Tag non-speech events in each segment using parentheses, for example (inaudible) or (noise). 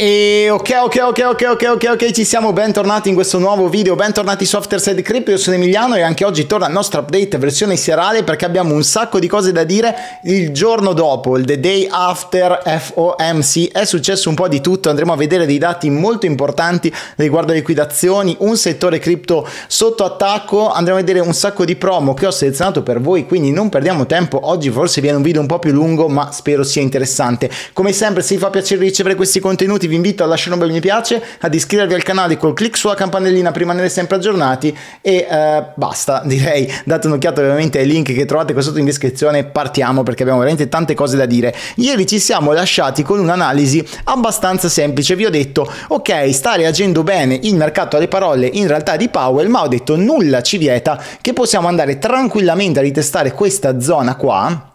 E ok, ok, ok, ok, ok, ok, ok, ci siamo, bentornati in questo nuovo video, bentornati su Afterside Crypto, io sono Emiliano e anche oggi torna il nostro update versione serale perché abbiamo un sacco di cose da dire il giorno dopo, il the day after FOMC, è successo un po' di tutto, andremo a vedere dei dati molto importanti riguardo alle liquidazioni, un settore cripto sotto attacco, andremo a vedere un sacco di promo che ho selezionato per voi, quindi non perdiamo tempo, oggi forse viene un video un po' più lungo ma spero sia interessante. Come sempre se vi fa piacere ricevere questi contenuti vi invito a lasciare un bel mi piace, ad iscrivervi al canale col clic sulla campanellina per rimanere sempre aggiornati e eh, basta (laughs) direi, date un'occhiata ovviamente ai link che trovate qua sotto in descrizione, partiamo perché abbiamo veramente tante cose da dire. Ieri ci siamo lasciati con un'analisi abbastanza semplice, vi ho detto ok sta reagendo bene il mercato alle parole in realtà di Powell ma ho detto nulla ci vieta che possiamo andare tranquillamente a ritestare questa zona qua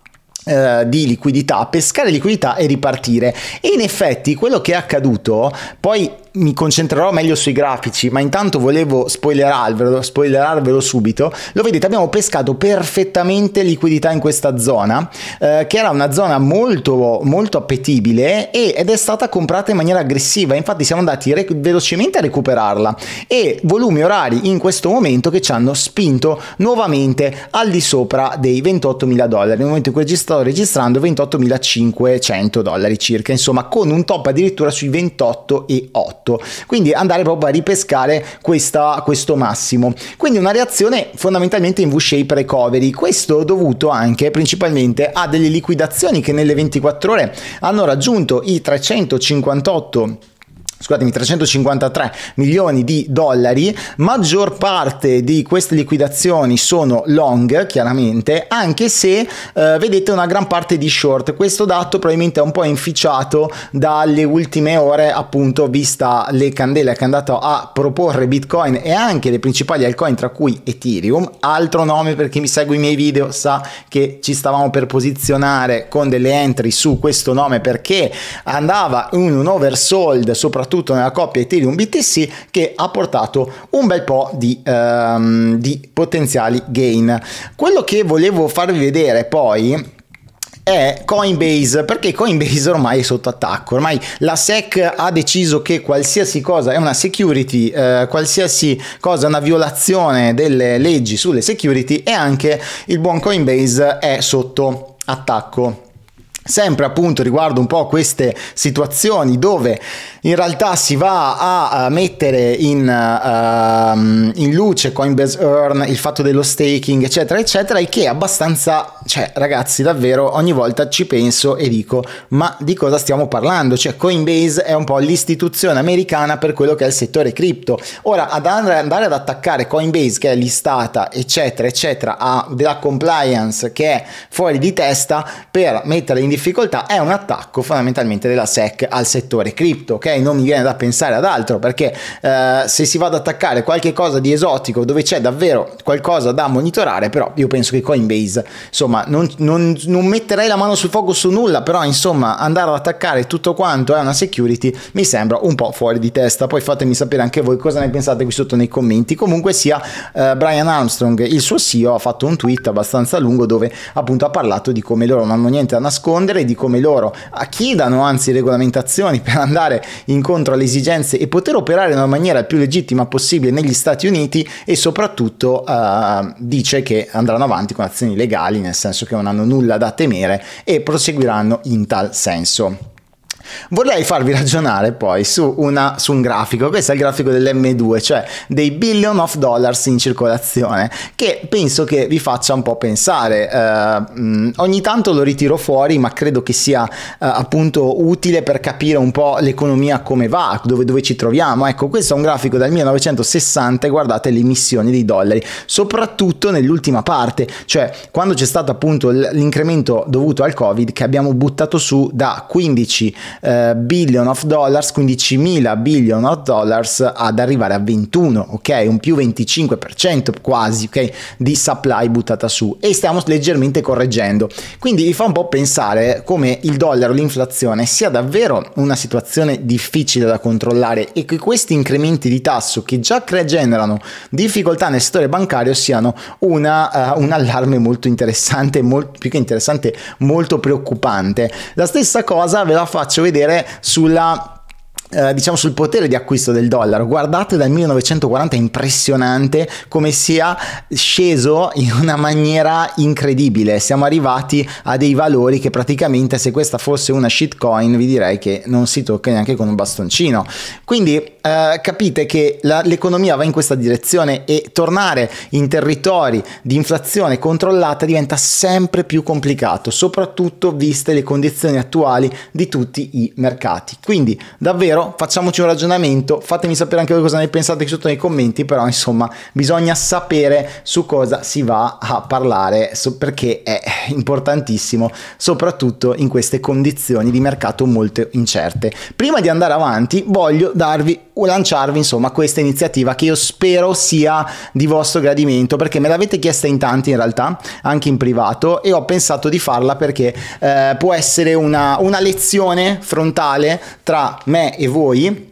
eh, di liquidità, pescare liquidità e ripartire. E in effetti quello che è accaduto, poi mi concentrerò meglio sui grafici, ma intanto volevo spoilerarvelo, spoilerarvelo subito. Lo vedete, abbiamo pescato perfettamente liquidità in questa zona, eh, che era una zona molto, molto appetibile e, ed è stata comprata in maniera aggressiva. Infatti siamo andati velocemente a recuperarla e volumi orari in questo momento che ci hanno spinto nuovamente al di sopra dei 28 mila dollari. Nel momento in cui sto registrando 28.500 dollari circa, insomma con un top addirittura sui 28,8. 8. Quindi andare proprio a ripescare questa, questo massimo. Quindi una reazione fondamentalmente in V-shape recovery. Questo dovuto anche principalmente a delle liquidazioni che nelle 24 ore hanno raggiunto i 358 scusatemi, 353 milioni di dollari, maggior parte di queste liquidazioni sono long, chiaramente, anche se eh, vedete una gran parte di short. Questo dato probabilmente è un po' inficiato dalle ultime ore, appunto, vista le candele che è andato a proporre Bitcoin e anche le principali altcoin tra cui Ethereum, altro nome per chi mi segue i miei video sa che ci stavamo per posizionare con delle entry su questo nome perché andava in un oversold soprattutto soprattutto nella coppia Ethereum BTC che ha portato un bel po' di, ehm, di potenziali gain. Quello che volevo farvi vedere poi è Coinbase perché Coinbase ormai è sotto attacco ormai la SEC ha deciso che qualsiasi cosa è una security eh, qualsiasi cosa è una violazione delle leggi sulle security e anche il buon Coinbase è sotto attacco Sempre appunto riguardo un po' queste situazioni dove in realtà si va a mettere in, uh, in luce Coinbase Earn, il fatto dello staking eccetera eccetera e che è abbastanza, cioè ragazzi davvero ogni volta ci penso e dico ma di cosa stiamo parlando? Cioè Coinbase è un po' l'istituzione americana per quello che è il settore cripto. Ora ad andare ad attaccare Coinbase che è listata eccetera eccetera a della compliance che è fuori di testa per mettere in difficoltà è un attacco fondamentalmente della SEC al settore cripto, ok? Non mi viene da pensare ad altro perché eh, se si va ad attaccare qualche cosa di esotico dove c'è davvero qualcosa da monitorare, però io penso che Coinbase, insomma, non, non, non metterei la mano sul fuoco su nulla, però insomma andare ad attaccare tutto quanto è una security mi sembra un po' fuori di testa. Poi fatemi sapere anche voi cosa ne pensate qui sotto nei commenti. Comunque sia, eh, Brian Armstrong, il suo CEO, ha fatto un tweet abbastanza lungo dove appunto ha parlato di come loro non hanno niente da nascondere rispondere di come loro chiedano anzi regolamentazioni per andare incontro alle esigenze e poter operare in una maniera il più legittima possibile negli Stati Uniti e soprattutto eh, dice che andranno avanti con azioni legali, nel senso che non hanno nulla da temere e proseguiranno in tal senso. Vorrei farvi ragionare poi su, una, su, un grafico, questo è il grafico dell'M2, cioè dei billion of dollars in circolazione, che penso che vi faccia un po' pensare. Eh, ogni tanto lo ritiro fuori, ma credo che sia eh, appunto utile per capire un po' l'economia come va, dove, dove, ci troviamo. Ecco, questo è un grafico dal 1960 guardate le emissioni di dollari, soprattutto nell'ultima parte, cioè quando c'è stato appunto l'incremento dovuto al Covid che abbiamo buttato su da 15 eh, billion of dollars, 15.000 billion of dollars ad arrivare a 21, ok? Un più 25% quasi, ok? Di supply buttata su e stiamo leggermente correggendo. Quindi vi fa un po' pensare come il dollaro, l'inflazione sia davvero una situazione difficile da controllare e che questi incrementi di tasso che già generano difficoltà nel settore bancario siano una, uh, un allarme molto interessante, molto, più che interessante, molto preoccupante. La stessa cosa ve la faccio vedere sulla eh, diciamo sul potere di acquisto del dollaro. Guardate dal 1940 è impressionante come sia sceso in una maniera incredibile. Siamo arrivati a dei valori che praticamente se questa fosse una shitcoin vi direi che non si tocca neanche con un bastoncino. Quindi eh, capite che la, l'economia va in questa direzione e tornare in territori di inflazione controllata diventa sempre più complicato, soprattutto viste le condizioni attuali di tutti i mercati. Quindi davvero facciamoci un ragionamento, fatemi sapere anche voi cosa ne pensate qui sotto nei commenti, però insomma bisogna sapere su cosa si va a parlare perché è importantissimo, soprattutto in queste condizioni di mercato molto incerte. Prima di andare avanti voglio darvi o lanciarvi insomma questa iniziativa che io spero sia di vostro gradimento perché me l'avete chiesta in tanti in realtà anche in privato e ho pensato di farla perché eh, può essere una, una lezione frontale tra me e voi voi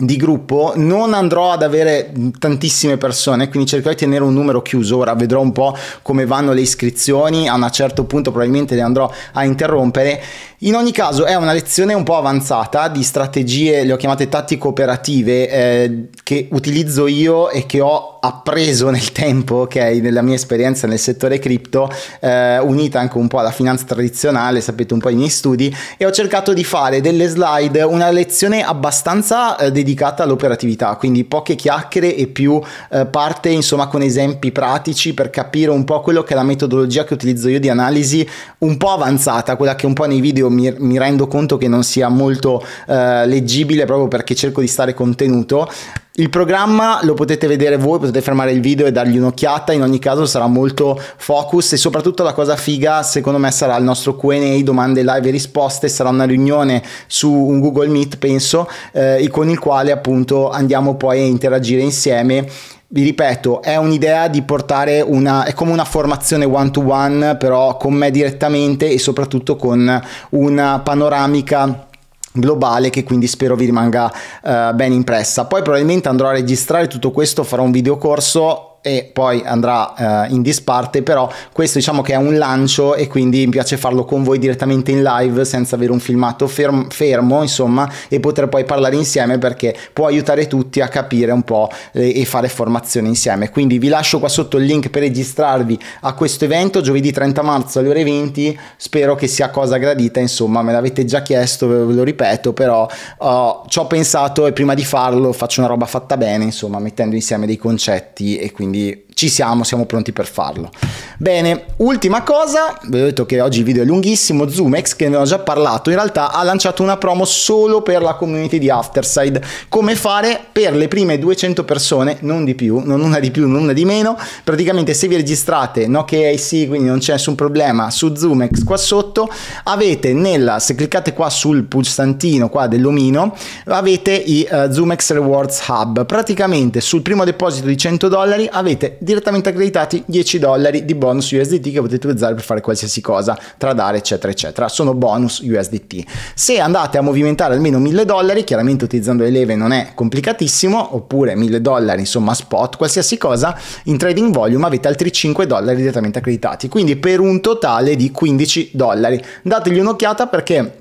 di gruppo non andrò ad avere tantissime persone quindi cercherò di tenere un numero chiuso ora vedrò un po' come vanno le iscrizioni a un certo punto probabilmente le andrò a interrompere in ogni caso è una lezione un po' avanzata di strategie le ho chiamate tattico operative eh, che utilizzo io e che ho appreso nel tempo, ok, nella mia esperienza nel settore cripto, eh, unita anche un po' alla finanza tradizionale, sapete un po' i miei studi, e ho cercato di fare delle slide, una lezione abbastanza eh, dedicata all'operatività, quindi poche chiacchiere e più eh, parte insomma con esempi pratici per capire un po' quello che è la metodologia che utilizzo io di analisi un po' avanzata, quella che un po' nei video mi, mi rendo conto che non sia molto eh, leggibile proprio perché cerco di stare contenuto il programma lo potete vedere voi, potete fermare il video e dargli un'occhiata, in ogni caso sarà molto focus e soprattutto la cosa figa secondo me sarà il nostro Q&A, domande live e risposte, sarà una riunione su un Google Meet penso, eh, con il quale appunto andiamo poi a interagire insieme vi ripeto, è un'idea di portare una, è come una formazione one to one, però con me direttamente e soprattutto con una panoramica globale che quindi spero vi rimanga uh, ben impressa poi probabilmente andrò a registrare tutto questo farò un video corso e poi andrà uh, in disparte, però questo diciamo che è un lancio e quindi mi piace farlo con voi direttamente in live senza avere un filmato fermo, fermo insomma, e poter poi parlare insieme perché può aiutare tutti a capire un po' e, eh, e fare formazione insieme. Quindi vi lascio qua sotto il link per registrarvi a questo evento giovedì 30 marzo alle ore 20, spero che sia cosa gradita, insomma, me l'avete già chiesto, ve lo ripeto, però uh, ci ho pensato e prima di farlo faccio una roba fatta bene, insomma, mettendo insieme dei concetti e quindi ci siamo, siamo pronti per farlo. Bene, ultima cosa, vi ho detto che oggi il video è lunghissimo, ZoomX che ne ho già parlato, in realtà ha lanciato una promo solo per la community di Afterside, come fare per le prime 200 persone, non di più, non una di più, non una di meno, praticamente se vi registrate, no che sì, quindi non c'è nessun problema, su ZoomX qua sotto, avete nella, se cliccate qua sul pulsantino qua dell'omino, avete i uh, eh, ZoomX Rewards Hub, praticamente sul primo deposito di 100 dollari avete direttamente accreditati 10 dollari di bonus USDT che potete utilizzare per fare qualsiasi cosa, tradare eccetera eccetera, sono bonus USDT. Se andate a movimentare almeno 1000 dollari, chiaramente utilizzando le leve non è complicatissimo, oppure 1000 dollari insomma spot, qualsiasi cosa, in trading volume avete altri 5 dollari direttamente accreditati, quindi per un totale di 15 dollari. Dategli un'occhiata perché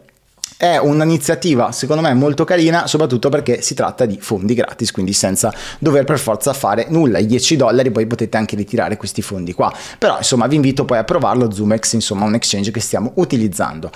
è un'iniziativa secondo me molto carina, soprattutto perché si tratta di fondi gratis, quindi senza dover per forza fare nulla. I 10 dollari poi potete anche ritirare questi fondi qua. Però insomma vi invito poi a provarlo, ZoomX insomma un exchange che stiamo utilizzando.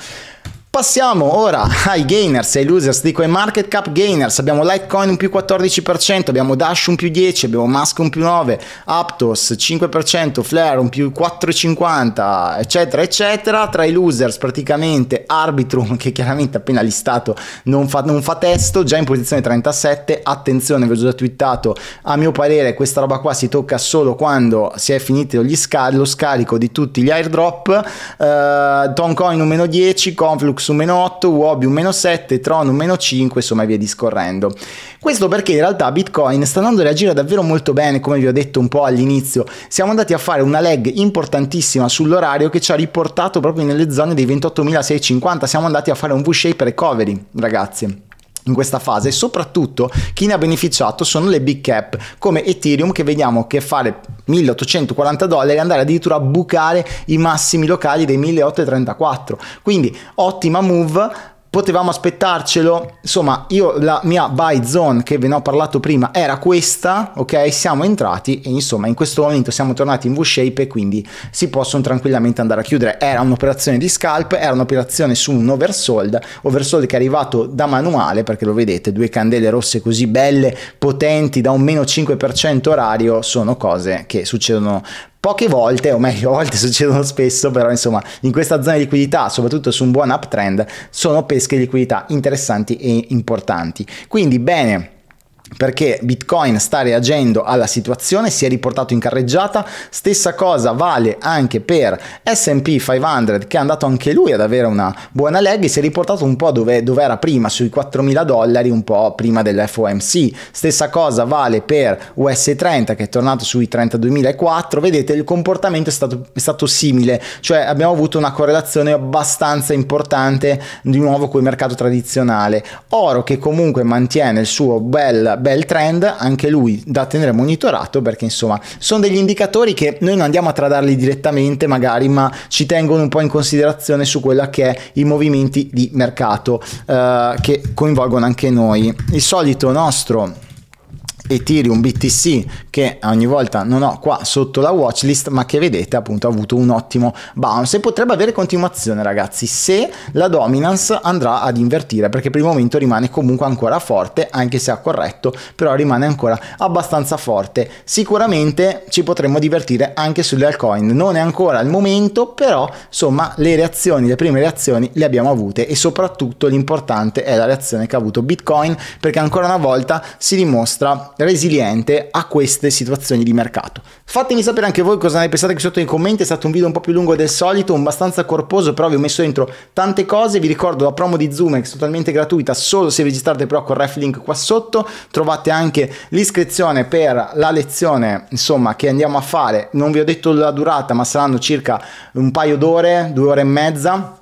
Passiamo ora (laughs) ai gainers, e ai losers di market cap gainers, abbiamo Litecoin un più 14%, abbiamo Dash un più 10%, abbiamo Musk un più 9%, Aptos 5%, Flare un più 4,50% eccetera eccetera, tra i losers praticamente Arbitrum (laughs) che chiaramente appena listato non fa, non fa testo, già in posizione 37, attenzione vi ho già twittato, a mio parere questa roba qua si tocca solo quando si è finito sca lo scarico di tutti gli airdrop, eh, Toncoin un meno 10, Conflux un meno 8, Wobi un meno 7, Tron un meno 5, insomma via discorrendo. Questo perché in realtà Bitcoin sta andando a reagire davvero molto bene, come vi ho detto un po' all'inizio. Siamo andati a fare una lag importantissima sull'orario che ci ha riportato proprio nelle zone dei 28.650, siamo andati a fare un V-shape recovery, ragazzi in questa fase e soprattutto chi ne ha beneficiato sono le big cap come Ethereum che vediamo che fare 1840 dollari e andare addirittura a bucare i massimi locali dei 1834 quindi ottima move potevamo aspettarcelo. Insomma, io la mia buy zone che ve ne ho parlato prima era questa, ok? Siamo entrati e insomma in questo momento siamo tornati in V-shape e quindi si possono tranquillamente andare a chiudere. Era un'operazione di scalp, era un'operazione su un oversold, oversold che è arrivato da manuale perché lo vedete, due candele rosse così belle, potenti da un meno 5% orario, sono cose che succedono poche volte, o meglio, a volte (laughs) succedono spesso, però insomma, in questa zona di liquidità, soprattutto su un buon uptrend, sono pesche di liquidità interessanti e importanti. Quindi bene perché Bitcoin sta reagendo alla situazione, si è riportato in carreggiata, stessa cosa vale anche per S&P 500 che è andato anche lui ad avere una buona leg si è riportato un po' dove, dove era prima, sui 4.000 dollari, un po' prima dell'FOMC, stessa cosa vale per US30 che è tornato sui 32.004, vedete il comportamento è stato, è stato simile, cioè abbiamo avuto una correlazione abbastanza importante di nuovo col mercato tradizionale, oro che comunque mantiene il suo bel bel trend, anche lui da tenere monitorato perché insomma sono degli indicatori che noi non andiamo a tradarli direttamente magari, ma ci tengono un po' in considerazione su quella che è i movimenti di mercato eh, che coinvolgono anche noi. Il solito nostro Ethereum BTC che ogni volta non ho qua sotto la watchlist ma che vedete appunto ha avuto un ottimo bounce e potrebbe avere continuazione ragazzi se la dominance andrà ad invertire perché per il momento rimane comunque ancora forte anche se ha corretto però rimane ancora abbastanza forte sicuramente ci potremmo divertire anche sulle altcoin non è ancora il momento però insomma le reazioni le prime reazioni le abbiamo avute e soprattutto l'importante è la reazione che ha avuto Bitcoin perché ancora una volta si dimostra resiliente a queste situazioni di mercato. Fatemi sapere anche voi cosa ne pensate qui sotto nei commenti, è stato un video un po' più lungo del solito, abbastanza corposo, però vi ho messo dentro tante cose, vi ricordo la promo di Zoom è totalmente gratuita, solo se registrate però col ref link qua sotto, trovate anche l'iscrizione per la lezione insomma che andiamo a fare, non vi ho detto la durata ma saranno circa un paio d'ore, due ore e mezza,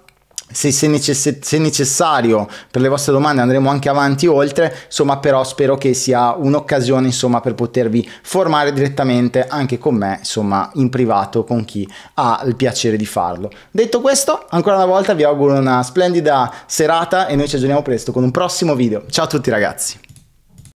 se, se, necess- se, necessario per le vostre domande andremo anche avanti oltre, insomma però spero che sia un'occasione insomma per potervi formare direttamente anche con me, insomma in privato con chi ha il piacere di farlo. Detto questo, ancora una volta vi auguro una splendida serata e noi ci aggiorniamo presto con un prossimo video. Ciao a tutti ragazzi!